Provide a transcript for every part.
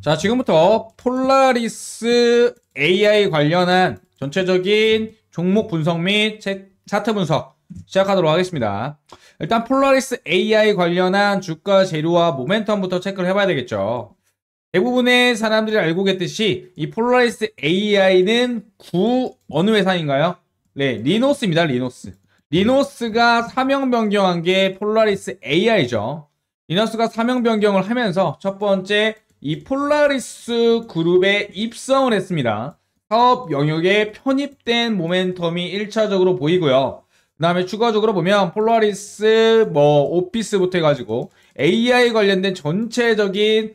자, 지금부터 폴라리스 AI 관련한 전체적인 종목 분석 및 차트 분석 시작하도록 하겠습니다. 일단 폴라리스 AI 관련한 주가 재료와 모멘텀부터 체크를 해봐야 되겠죠. 대부분의 사람들이 알고 계듯이 이 폴라리스 AI는 구 어느 회사인가요? 네, 리노스입니다. 리노스. 리노스가 사명 변경한 게 폴라리스 AI죠. 리노스가 사명 변경을 하면서 첫 번째 이 폴라리스 그룹에 입성을 했습니다. 사업 영역에 편입된 모멘텀이 1차적으로 보이고요. 그 다음에 추가적으로 보면 폴라리스 뭐 오피스부터 해가지고 AI 관련된 전체적인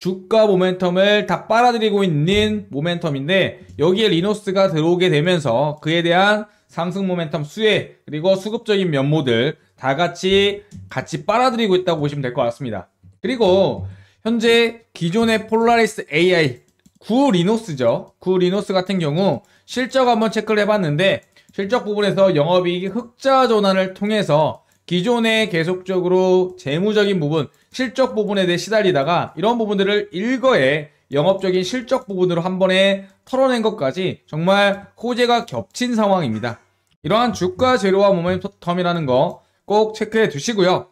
주가 모멘텀을 다 빨아들이고 있는 모멘텀인데 여기에 리노스가 들어오게 되면서 그에 대한 상승 모멘텀 수혜 그리고 수급적인 면모들 다 같이 같이 빨아들이고 있다고 보시면 될 것 같습니다. 그리고 현재 기존의 폴라리스 AI 구 리노스죠. 구 리노스 같은 경우 실적 한번 체크를 해봤는데 실적 부분에서 영업이익 흑자 전환을 통해서 기존에 계속적으로 재무적인 부분, 실적 부분에 대해 시달리다가 이런 부분들을 일거에 영업적인 실적 부분으로 한 번에 털어낸 것까지 정말 호재가 겹친 상황입니다. 이러한 주가 재료와 모멘텀이라는 거 꼭 체크해 두시고요.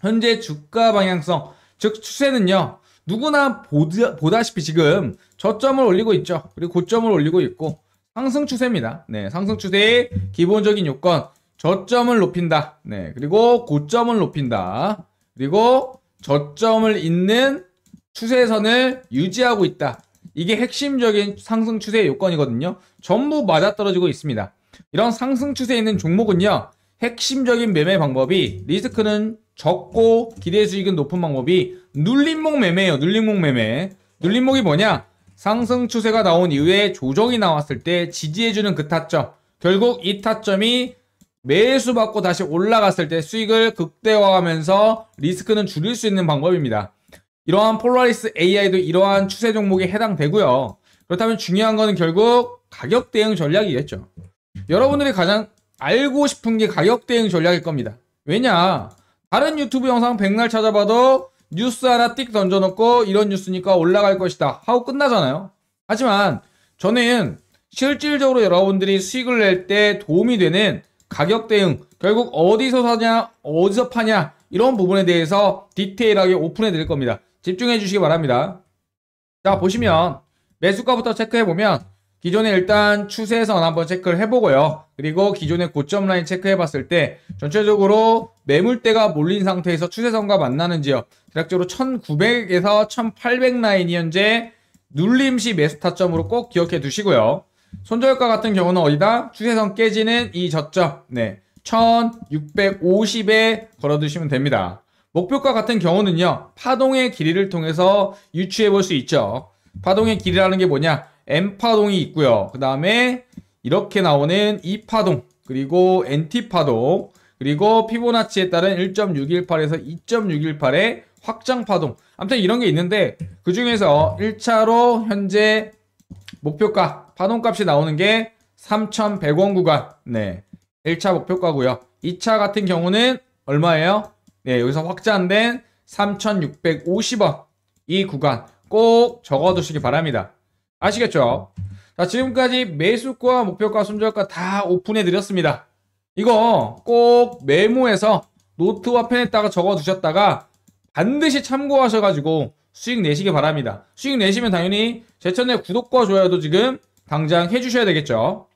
현재 주가 방향성 즉 추세는요. 누구나 보드, 보다시피 지금 저점을 올리고 있죠. 그리고 고점을 올리고 있고 상승 추세입니다. 네, 상승 추세의 기본적인 요건 저점을 높인다. 네, 그리고 고점을 높인다. 그리고 저점을 잇는 추세선을 유지하고 있다. 이게 핵심적인 상승 추세의 요건이거든요. 전부 맞아떨어지고 있습니다. 이런 상승 추세에 있는 종목은요. 핵심적인 매매 방법이 리스크는 적고 기대 수익은 높은 방법이 눌림목 매매예요. 눌림목 매매. 눌림목이 뭐냐? 상승 추세가 나온 이후에 조정이 나왔을 때 지지해주는 그 타점. 결국 이 타점이 매수 받고 다시 올라갔을 때 수익을 극대화하면서 리스크는 줄일 수 있는 방법입니다. 이러한 폴라리스 AI도 이러한 추세 종목에 해당되고요. 그렇다면 중요한 거는 결국 가격 대응 전략이겠죠. 여러분들이 가장 알고 싶은 게 가격 대응 전략일 겁니다. 왜냐? 다른 유튜브 영상 1 0 0날 찾아봐도 뉴스 하나 띡 던져놓고 이런 뉴스니까 올라갈 것이다 하고 끝나잖아요. 하지만 저는 실질적으로 여러분들이 수익을 낼 때 도움이 되는 가격 대응, 결국 어디서 사냐, 어디서 파냐 이런 부분에 대해서 디테일하게 오픈해 드릴 겁니다. 집중해 주시기 바랍니다. 자 보시면 매수가부터 체크해 보면 기존에 일단 추세선 한번 체크를 해보고요. 그리고 기존의 고점 라인 체크해봤을 때 전체적으로 매물대가 몰린 상태에서 추세선과 만나는 지요 대략적으로 1900에서 1800 라인이 현재 눌림시 매수 타점으로 꼭 기억해 두시고요. 손절가 같은 경우는 어디다? 추세선 깨지는 이 저점 네 1650에 걸어두시면 됩니다. 목표가 같은 경우는요. 파동의 길이를 통해서 유추해 볼 수 있죠. 파동의 길이라는 게 뭐냐? M파동이 있고요. 그 다음에 이렇게 나오는 E파동 그리고 NT파동 그리고 피보나치에 따른 1.618에서 2.618의 확장파동 아무튼 이런 게 있는데 그 중에서 1차로 현재 목표가 파동값이 나오는 게 3,100원 구간 네 1차 목표가고요 2차 같은 경우는 얼마예요? 네 여기서 확장된 3,650원 이 구간 꼭 적어두시기 바랍니다 아시겠죠? 자, 지금까지 매수과 목표가 손절가 다 오픈해 드렸습니다. 이거 꼭 메모해서 노트와 펜에다가 적어 두셨다가 반드시 참고하셔가지고 수익 내시기 바랍니다. 수익 내시면 당연히 제 채널 구독과 좋아요도 지금 당장 해주셔야 되겠죠.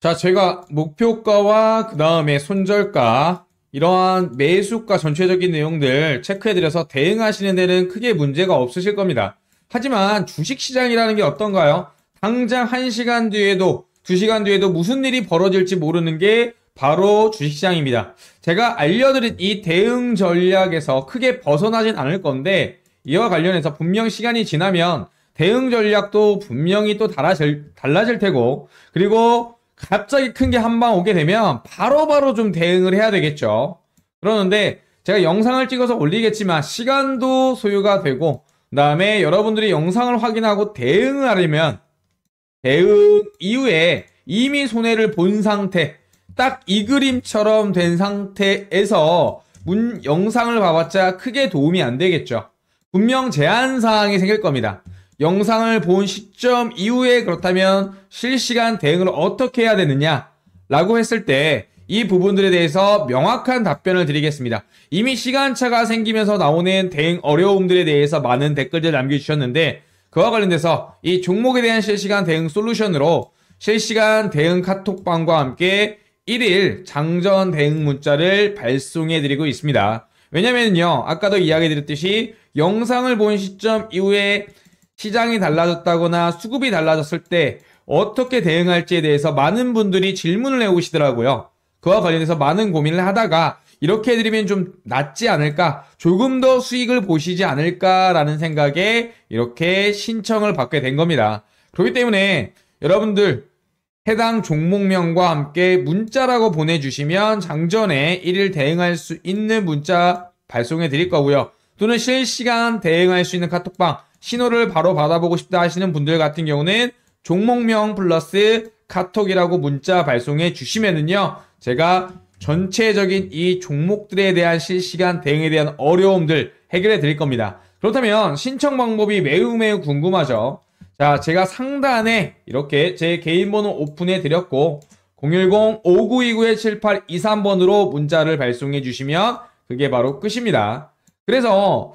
자, 제가 목표가와 그 다음에 손절가 이러한 매수가 전체적인 내용들 체크해드려서 대응하시는 데는 크게 문제가 없으실 겁니다. 하지만 주식시장이라는 게 어떤가요? 당장 1시간 뒤에도 2시간 뒤에도 무슨 일이 벌어질지 모르는 게 바로 주식시장입니다. 제가 알려드린 이 대응 전략에서 크게 벗어나진 않을 건데 이와 관련해서 분명 시간이 지나면 대응 전략도 분명히 또 달라질, 달라질 테고 그리고 갑자기 큰 게 한 방 오게 되면 바로바로 바로 좀 대응을 해야 되겠죠. 그러는데 제가 영상을 찍어서 올리겠지만 시간도 소요가 되고 그 다음에 여러분들이 영상을 확인하고 대응을 하려면 대응 이후에 이미 손해를 본 상태 딱 이 그림처럼 된 상태에서 문 영상을 봐봤자 크게 도움이 안 되겠죠. 분명 제한 사항이 생길 겁니다. 영상을 본 시점 이후에 그렇다면 실시간 대응을 어떻게 해야 되느냐 라고 했을 때이 부분들에 대해서 명확한 답변을 드리겠습니다. 이미 시간차가 생기면서 나오는 대응 어려움들에 대해서 많은 댓글들 남겨주셨는데 그와 관련돼서 이 종목에 대한 실시간 대응 솔루션으로 실시간 대응 카톡방과 함께 1일 장전 대응 문자를 발송해 드리고 있습니다. 왜냐면요 아까도 이야기 드렸듯이 영상을 본 시점 이후에 시장이 달라졌다거나 수급이 달라졌을 때 어떻게 대응할지에 대해서 많은 분들이 질문을 해오시더라고요. 그와 관련해서 많은 고민을 하다가 이렇게 해드리면 좀 낫지 않을까, 조금 더 수익을 보시지 않을까라는 생각에 이렇게 신청을 받게 된 겁니다. 그렇기 때문에 여러분들 해당 종목명과 함께 문자라고 보내주시면 장전에 1일 대응할 수 있는 문자 발송해 드릴 거고요. 또는 실시간 대응할 수 있는 카톡방 신호를 바로 받아보고 싶다 하시는 분들 같은 경우는 종목명 플러스 카톡이라고 문자 발송해 주시면은요. 제가 전체적인 이 종목들에 대한 실시간 대응에 대한 어려움들 해결해 드릴 겁니다. 그렇다면 신청 방법이 매우 매우 궁금하죠. 자, 제가 상단에 이렇게 제 개인 번호 오픈해 드렸고 010-5929-7823번으로 문자를 발송해 주시면 그게 바로 끝입니다. 그래서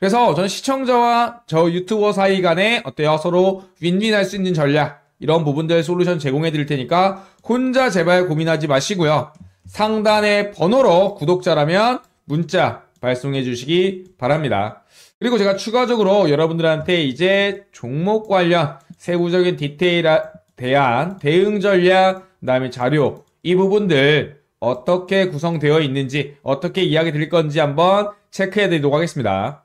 그래서 저는 시청자와 저 유튜버 사이 간에 어때요? 서로 윈윈할 수 있는 전략 이런 부분들 솔루션 제공해 드릴 테니까 혼자 제발 고민하지 마시고요. 상단의 번호로 구독자라면 문자 발송해 주시기 바랍니다. 그리고 제가 추가적으로 여러분들한테 이제 종목 관련 세부적인 디테일에 대한 대응 전략, 그다음에 자료 이 부분들 어떻게 구성되어 있는지 어떻게 이야기 드릴 건지 한번 체크해 드리도록 하겠습니다.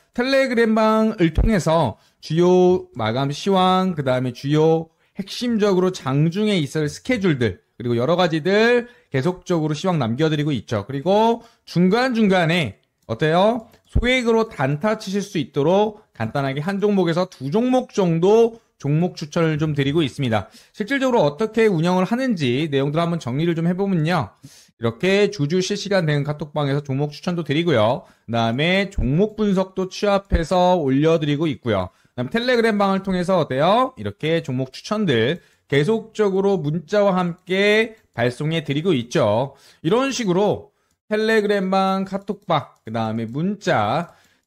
텔레그램방을 통해서 주요 마감 시황, 그 다음에 주요 핵심적으로 장중에 있을 스케줄들, 그리고 여러 가지들 계속적으로 시황 남겨드리고 있죠. 그리고 중간중간에 어때요? 소액으로 단타 치실 수 있도록 간단하게 한 종목에서 두 종목 정도 종목 추천을 좀 드리고 있습니다. 실질적으로 어떻게 운영을 하는지 내용들 한번 정리를 좀 해보면요. 이렇게 주주 실시간 대응 카톡방에서 종목 추천도 드리고요. 그다음에 종목 분석도 취합해서 올려드리고 있고요. 그다음 에 텔레그램 방을 통해서 어때요? 이렇게 종목 추천들 계속적으로 문자와 함께 발송해 드리고 있죠. 이런 식으로 텔레그램방, 카톡방, 그다음에 문자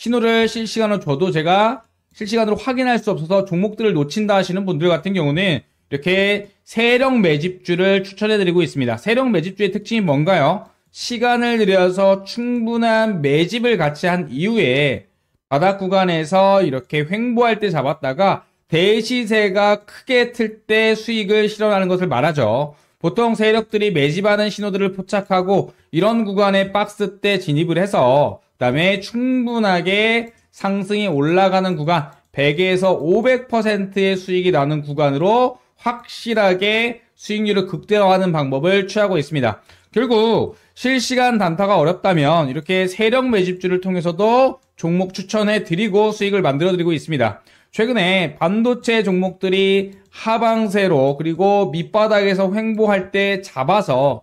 신호를 실시간으로 줘도 제가 실시간으로 확인할 수 없어서 종목들을 놓친다 하시는 분들 같은 경우는 이렇게 세력 매집주를 추천해드리고 있습니다. 세력 매집주의 특징이 뭔가요? 시간을 들여서 충분한 매집을 같이 한 이후에 바닥 구간에서 이렇게 횡보할 때 잡았다가 대시세가 크게 틀 때 수익을 실현하는 것을 말하죠. 보통 세력들이 매집하는 신호들을 포착하고 이런 구간에 박스 때 진입을 해서 그다음에 충분하게 상승이 올라가는 구간 100에서 500%의 수익이 나는 구간으로 확실하게 수익률을 극대화하는 방법을 취하고 있습니다. 결국 실시간 단타가 어렵다면 이렇게 세력 매집주를 통해서도 종목 추천해 드리고 수익을 만들어 드리고 있습니다. 최근에 반도체 종목들이 하방세로 그리고 밑바닥에서 횡보할 때 잡아서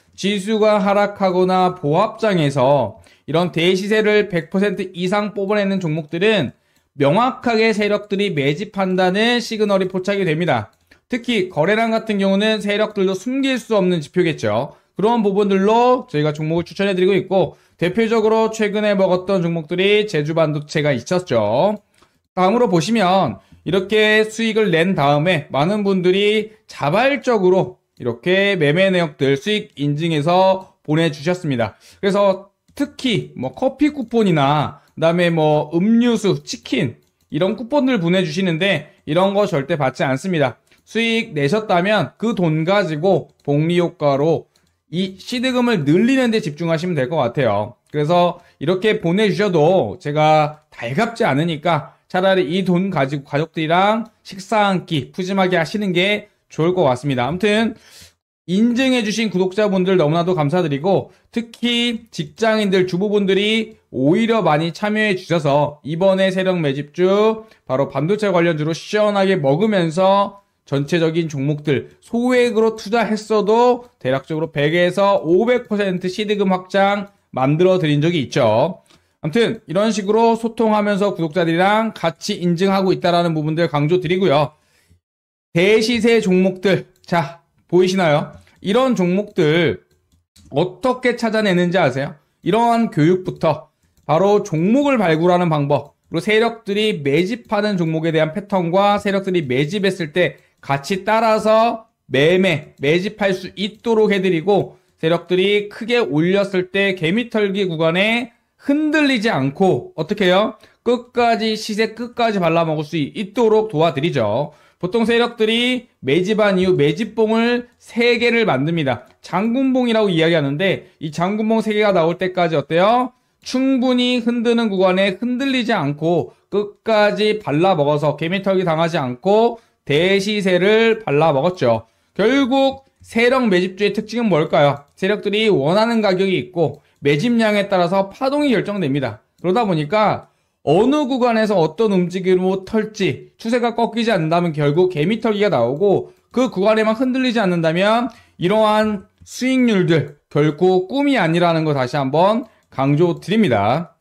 지수가 하락하거나 보합장에서 이런 대시세를 100% 이상 뽑아내는 종목들은 명확하게 세력들이 매집한다는 시그널이 포착이 됩니다. 특히 거래량 같은 경우는 세력들도 숨길 수 없는 지표겠죠. 그런 부분들로 저희가 종목을 추천해드리고 있고 대표적으로 최근에 먹었던 종목들이 제주 반도체가 있었죠. 다음으로 보시면 이렇게 수익을 낸 다음에 많은 분들이 자발적으로 이렇게 매매 내역들 수익 인증해서 보내주셨습니다. 그래서 특히 뭐 커피 쿠폰이나 그다음에 뭐 음료수, 치킨 이런 쿠폰들 보내주시는데 이런 거 절대 받지 않습니다. 수익 내셨다면 그 돈 가지고 복리 효과로 이 시드금을 늘리는 데 집중하시면 될 것 같아요. 그래서 이렇게 보내주셔도 제가 달갑지 않으니까 차라리 이 돈 가지고 가족들이랑 식사 한 끼 푸짐하게 하시는 게 좋을 것 같습니다. 아무튼 인증해주신 구독자분들 너무나도 감사드리고 특히 직장인들 주부분들이 오히려 많이 참여해 주셔서 이번에 세력 매집주 바로 반도체 관련주로 시원하게 먹으면서 전체적인 종목들 소액으로 투자했어도 대략적으로 100에서 500% 시드금 확장 만들어 드린 적이 있죠. 아무튼 이런 식으로 소통하면서 구독자들이랑 같이 인증하고 있다라는 부분들 강조 드리고요. 대시세 종목들. 자, 보이시나요? 이런 종목들 어떻게 찾아내는지 아세요? 이러한 교육부터 바로 종목을 발굴하는 방법, 그리고 세력들이 매집하는 종목에 대한 패턴과 세력들이 매집했을 때 같이 따라서 매매, 매집할 수 있도록 해드리고 세력들이 크게 올렸을 때 개미털기 구간에 흔들리지 않고 어떻게 해요? 끝까지 시세 끝까지 발라먹을 수 있도록 도와드리죠. 보통 세력들이 매집한 이후 매집봉을 3개를 만듭니다. 장군봉이라고 이야기하는데 이 장군봉 3개가 나올 때까지 어때요? 충분히 흔드는 구간에 흔들리지 않고 끝까지 발라먹어서 개미털기 당하지 않고 대시세를 발라먹었죠. 결국 세력 매집주의 특징은 뭘까요? 세력들이 원하는 가격이 있고 매집량에 따라서 파동이 결정됩니다. 그러다 보니까 어느 구간에서 어떤 움직임으로 털지 추세가 꺾이지 않는다면 결국 개미털기가 나오고 그 구간에만 흔들리지 않는다면 이러한 수익률들 결국 꿈이 아니라는 거 다시 한번 강조드립니다.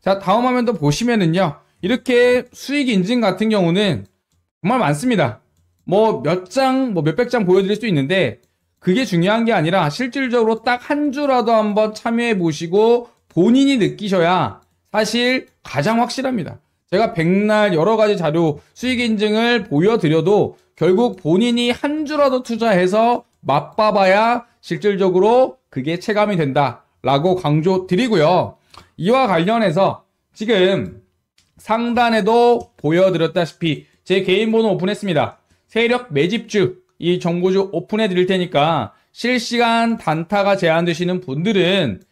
자 다음 화면도 보시면은요 이렇게 수익 인증 같은 경우는 정말 많습니다. 뭐 몇 장, 뭐 몇 백 장 보여드릴 수 있는데 그게 중요한 게 아니라 실질적으로 딱 한 주라도 한번 참여해 보시고 본인이 느끼셔야 사실 가장 확실합니다. 제가 백날 여러 가지 자료 수익 인증을 보여드려도 결국 본인이 한 주라도 투자해서 맛봐봐야 실질적으로 그게 체감이 된다라고 강조 드리고요. 이와 관련해서 지금 상단에도 보여드렸다시피 제 개인 번호 오픈했습니다. 세력 매집주 이 정보주 오픈해 드릴 테니까 실시간 단타가 제한되시는 분들은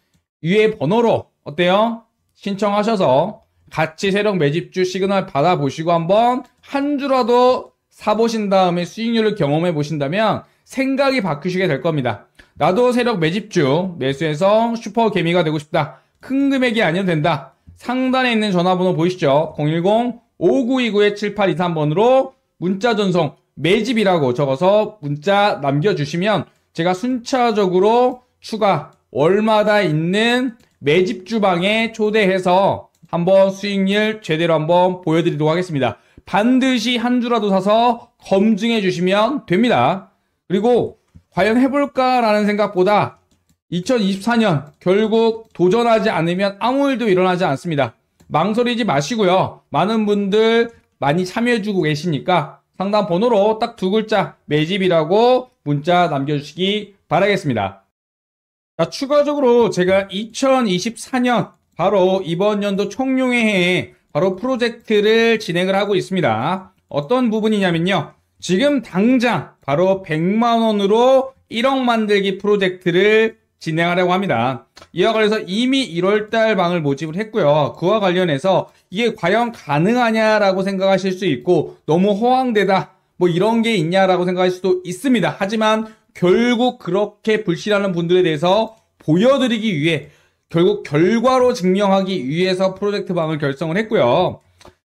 위에 번호로 어때요? 신청하셔서 같이 세력 매집주 시그널 받아보시고 한번 한 주라도 사보신 다음에 수익률을 경험해 보신다면 생각이 바뀌시게 될 겁니다. 나도 세력 매집주 매수해서 슈퍼 개미가 되고 싶다. 큰 금액이 아니어도 된다. 상단에 있는 전화번호 보이시죠? 010-5929-7823번으로 문자 전송 매집이라고 적어서 문자 남겨주시면 제가 순차적으로 추가 월마다 있는 매집 주방에 초대해서 한번 수익률 제대로 한번 보여드리도록 하겠습니다. 반드시 한 주라도 사서 검증해 주시면 됩니다. 그리고 과연 해볼까라는 생각보다 2024년 결국 도전하지 않으면 아무 일도 일어나지 않습니다. 망설이지 마시고요. 많은 분들 많이 참여해주고 계시니까 상담 번호로 딱 두 글자 매집이라고 문자 남겨주시기 바라겠습니다. 자, 추가적으로 제가 2024년 바로 이번 연도 총룡회에 바로 프로젝트를 진행을 하고 있습니다. 어떤 부분이냐면요. 지금 당장 바로 100만원으로 1억 만들기 프로젝트를 진행하려고 합니다. 이와 관련해서 이미 1월달 방을 모집을 했고요. 그와 관련해서 이게 과연 가능하냐라고 생각하실 수 있고 너무 허황되다 뭐 이런 게 있냐라고 생각할 수도 있습니다. 하지만 결국 그렇게 불신하는 분들에 대해서 보여드리기 위해 결국 결과로 증명하기 위해서 프로젝트 방을 결성을 했고요.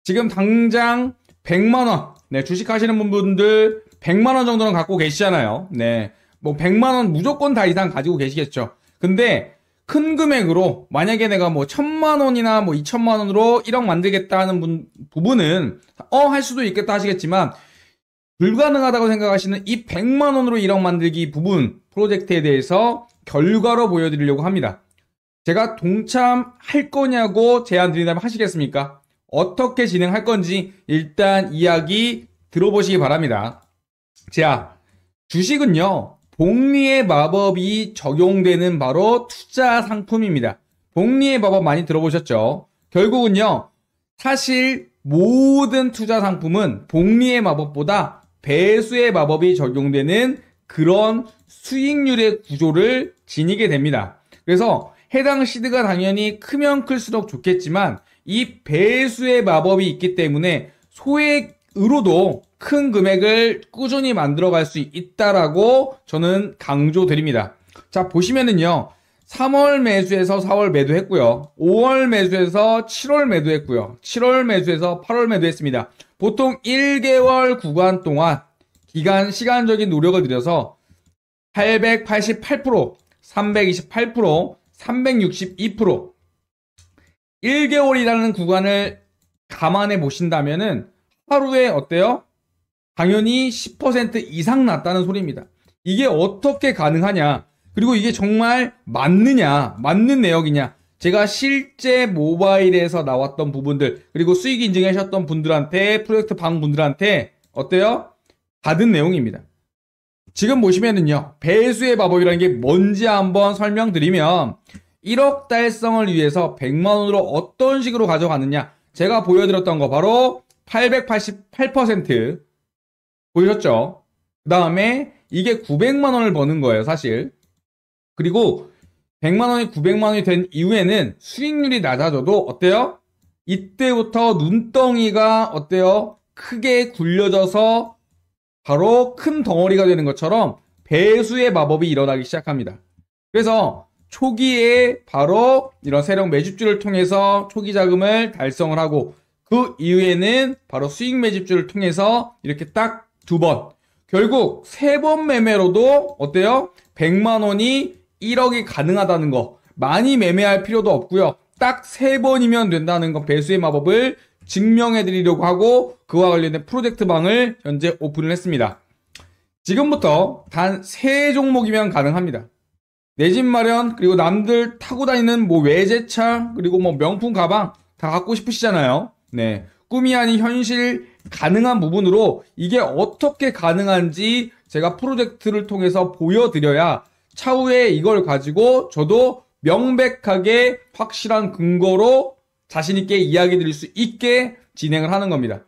지금 당장 100만원, 네, 주식 하시는 분들 100만원 정도는 갖고 계시잖아요. 네. 뭐 100만원 무조건 다 이상 가지고 계시겠죠. 근데 큰 금액으로 만약에 내가 뭐 천만 원이나 뭐 이천만 원으로 1억 만들겠다 는 분, 부분은 어 할 수도 있겠다 하시겠지만 불가능하다고 생각하시는 이 100만 원으로 1억 만들기 부분 프로젝트에 대해서 결과로 보여드리려고 합니다. 제가 동참할 거냐고 제안 드린다면 하시겠습니까? 어떻게 진행할 건지 일단 이야기 들어보시기 바랍니다. 자, 주식은요, 복리의 마법이 적용되는 바로 투자 상품입니다. 복리의 마법 많이 들어보셨죠? 결국은요, 사실 모든 투자 상품은 복리의 마법보다 배수의 마법이 적용되는 그런 수익률의 구조를 지니게 됩니다. 그래서 해당 시드가 당연히 크면 클수록 좋겠지만 이 배수의 마법이 있기 때문에 소액으로도 큰 금액을 꾸준히 만들어갈 수 있다라고 저는 강조드립니다. 자 보시면은요. 3월 매수에서 4월 매도했고요. 5월 매수에서 7월 매도했고요. 7월 매수에서 8월 매도했습니다. 보통 1개월 구간 동안 기간 시간적인 노력을 들여서 888%, 328%, 362% 1개월이라는 구간을 감안해 보신다면은 하루에 어때요? 당연히 10% 이상 났다는 소리입니다. 이게 어떻게 가능하냐? 그리고 이게 정말 맞느냐? 맞는 내역이냐? 제가 실제 모바일에서 나왔던 부분들 그리고 수익 인증하셨던 분들한테 프로젝트 방 분들한테 어때요? 받은 내용입니다. 지금 보시면은요, 배수의 마법이라는 게 뭔지 한번 설명드리면, 1억 달성을 위해서 100만원으로 어떤 식으로 가져가느냐. 제가 보여드렸던 거 바로 888% 보이셨죠? 그 다음에 이게 900만원을 버는 거예요, 사실. 그리고 100만원이 900만원이 된 이후에는 수익률이 낮아져도 어때요? 이때부터 눈덩이가 어때요? 크게 굴려져서 바로 큰 덩어리가 되는 것처럼 배수의 마법이 일어나기 시작합니다. 그래서 초기에 바로 이런 세력 매집주를 통해서 초기 자금을 달성을 하고 그 이후에는 바로 수익 매집주를 통해서 이렇게 딱 두 번, 결국 세 번 매매로도 어때요? 100만 원이 1억이 가능하다는 거. 많이 매매할 필요도 없고요. 딱 세 번이면 된다는 거 배수의 마법을 증명해 드리려고 하고 그와 관련된 프로젝트방을 현재 오픈을 했습니다. 지금부터 단 세 종목이면 가능합니다. 내 집 마련 그리고 남들 타고 다니는 뭐 외제차 그리고 뭐 명품 가방 다 갖고 싶으시잖아요. 네. 꿈이 아닌 현실 가능한 부분으로 이게 어떻게 가능한지 제가 프로젝트를 통해서 보여드려야 차후에 이걸 가지고 저도 명백하게 확실한 근거로 자신 있게 이야기 드릴 수 있게 진행을 하는 겁니다.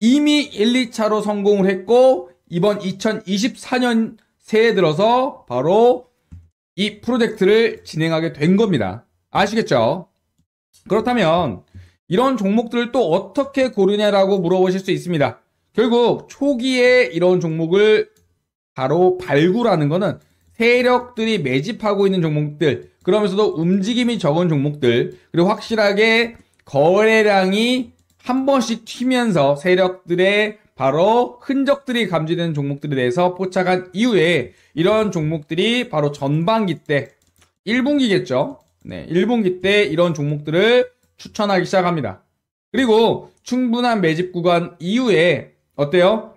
이미 1, 2차로 성공을 했고 이번 2024년 새해 들어서 바로 이 프로젝트를 진행하게 된 겁니다. 아시겠죠? 그렇다면 이런 종목들을 또 어떻게 고르냐라고 물어보실 수 있습니다. 결국 초기에 이런 종목을 바로 발굴하는 것은 세력들이 매집하고 있는 종목들, 그러면서도 움직임이 적은 종목들, 그리고 확실하게 거래량이 한 번씩 튀면서 세력들의 바로 흔적들이 감지되는 종목들에 대해서 포착한 이후에 이런 종목들이 바로 전반기 때 1분기겠죠. 네, 1분기 때 이런 종목들을 추천하기 시작합니다. 그리고 충분한 매집 구간 이후에 어때요?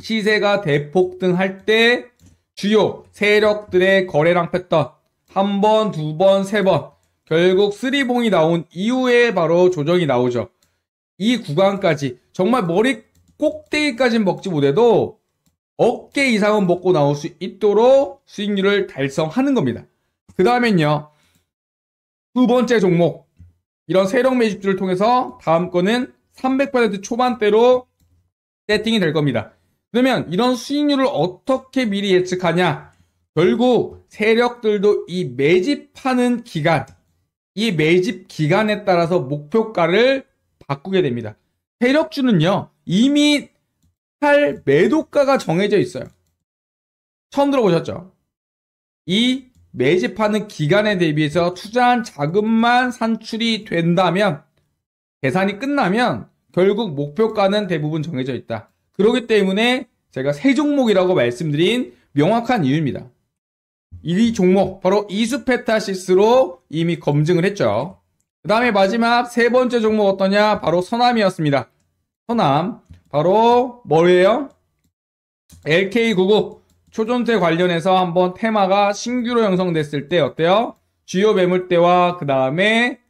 시세가 대폭등할 때 주요 세력들의 거래량 패턴 한 번, 두 번, 세 번 결국 쓰리봉이 나온 이후에 바로 조정이 나오죠. 이 구간까지 정말 머리 꼭대기까지는 먹지 못해도 어깨 이상은 먹고 나올 수 있도록 수익률을 달성하는 겁니다. 그 다음엔요. 두 번째 종목 이런 세력 매집주를 통해서 다음 거는 300% 초반대로 세팅이 될 겁니다. 그러면 이런 수익률을 어떻게 미리 예측하냐? 결국 세력들도 이 매집하는 기간, 이 매집 기간에 따라서 목표가를 바꾸게 됩니다. 세력주는요, 이미 팔 매도가가 정해져 있어요. 처음 들어보셨죠? 이 매집하는 기간에 대비해서 투자한 자금만 산출이 된다면, 계산이 끝나면 결국 목표가는 대부분 정해져 있다. 그러기 때문에 제가 세 종목이라고 말씀드린 명확한 이유입니다. 1위 종목 바로 이수페타시스로 이미 검증을 했죠. 그 다음에 마지막 세 번째 종목 어떠냐? 바로 서남이었습니다. 서남. 바로 뭐예요? LK99 초전세 관련해서 한번 테마가 신규로 형성됐을 때 어때요? 주요 매물대와 그 다음에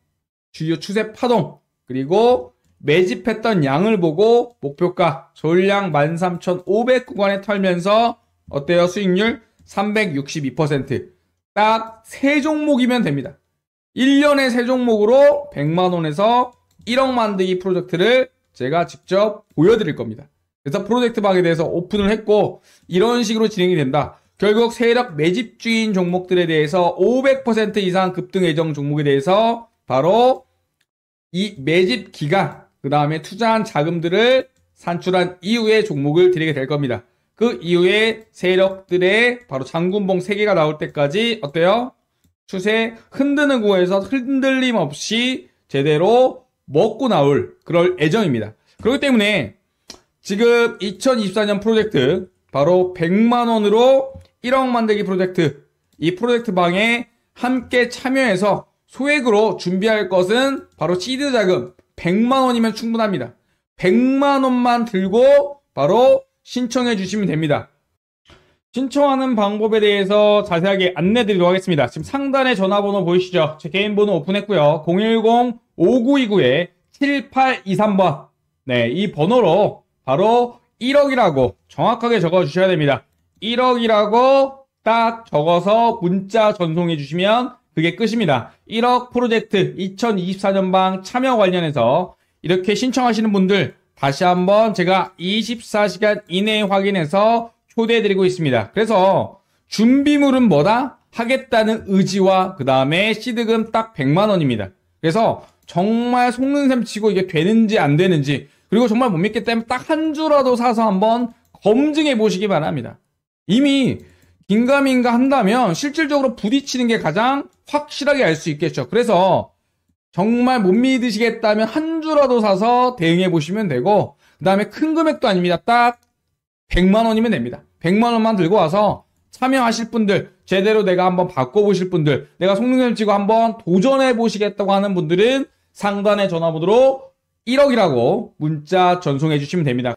주요 추세 파동 그리고 매집했던 양을 보고 목표가 전량 13,500 구간에 털면서 어때요? 수익률 362%딱 3종목이면 됩니다. 1년에 3종목으로 100만원에서 1억 만들기 프로젝트를 제가 직접 보여드릴 겁니다. 그래서 프로젝트 방에 대해서 오픈을 했고 이런 식으로 진행이 된다. 결국 세력 매집주인 종목들에 대해서 500% 이상 급등 예정 종목에 대해서 바로 이 매집 기간 그 다음에 투자한 자금들을 산출한 이후의 종목을 드리게 될 겁니다. 그 이후에 세력들의 바로 장군봉 3개가 나올 때까지 어때요? 추세 흔드는 구에서 흔들림 없이 제대로 먹고 나올 그럴 예정입니다. 그렇기 때문에 지금 2024년 프로젝트 바로 100만원으로 1억 만들기 프로젝트 이 프로젝트 방에 함께 참여해서 소액으로 준비할 것은 바로 시드 자금 100만 원이면 충분합니다. 100만 원만 들고 바로 신청해 주시면 됩니다. 신청하는 방법에 대해서 자세하게 안내 드리도록 하겠습니다. 지금 상단에 전화번호 보이시죠? 제 개인 번호 오픈했고요. 010-5929-7823번. 네, 이 번호로 바로 1억이라고 정확하게 적어 주셔야 됩니다. 1억이라고 딱 적어서 문자 전송해 주시면 그게 끝입니다. 1억 프로젝트 2024년방 참여 관련해서 이렇게 신청하시는 분들 다시 한번 제가 24시간 이내에 확인해서 초대해드리고 있습니다. 그래서 준비물은 뭐다? 하겠다는 의지와 그 다음에 시드금 딱 100만원입니다. 그래서 정말 속는 셈 치고 이게 되는지 안 되는지 그리고 정말 못 믿기 때문에 딱 한 주라도 사서 한번 검증해 보시기 바랍니다. 이미 긴가민가 한다면 실질적으로 부딪히는 게 가장 확실하게 알 수 있겠죠. 그래서 정말 못 믿으시겠다면 한 주라도 사서 대응해 보시면 되고 그 다음에 큰 금액도 아닙니다. 딱 100만 원이면 됩니다. 100만 원만 들고 와서 참여하실 분들 제대로 내가 한번 바꿔보실 분들 내가 성능을 찍고 한번 도전해 보시겠다고 하는 분들은 상단에 전화번호로 1억이라고 문자 전송해 주시면 됩니다.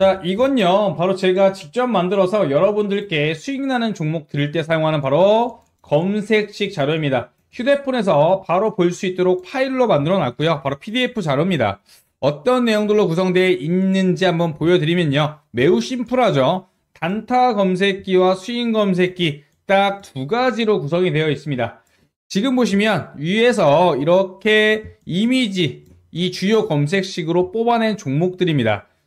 자, 이건요. 바로 제가 직접 만들어서 여러분들께 수익 나는 종목 드릴 때 사용하는 바로 검색식 자료입니다. 휴대폰에서 바로 볼 수 있도록 파일로 만들어 놨고요. 바로 PDF 자료입니다. 어떤 내용들로 구성되어 있는지 한번 보여드리면요. 매우 심플하죠. 단타 검색기와 수익 검색기 딱 두 가지로 구성이 되어 있습니다. 지금 보시면 위에서 이렇게 이미지, 이 주요 검색식으로 뽑아낸 종목들입니다.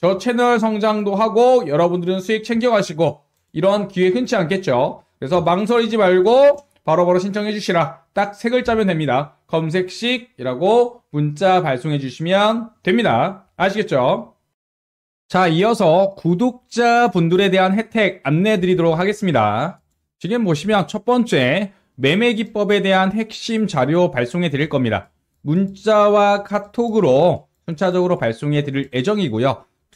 저 채널 성장도 하고 여러분들은 수익 챙겨가시고 이런 기회 흔치 않겠죠. 그래서 망설이지 말고 바로바로 신청해 주시라. 딱세 글자면 됩니다. 검색식이라고 문자 발송해 주시면 됩니다. 아시겠죠? 자, 이어서 구독자 분들에 대한 혜택 안내해 드리도록 하겠습니다. 지금 보시면 첫 번째 매매 기법에 대한 핵심 자료 발송해 드릴 겁니다. 문자와 카톡으로 순차적으로 발송해 드릴 예정이고요.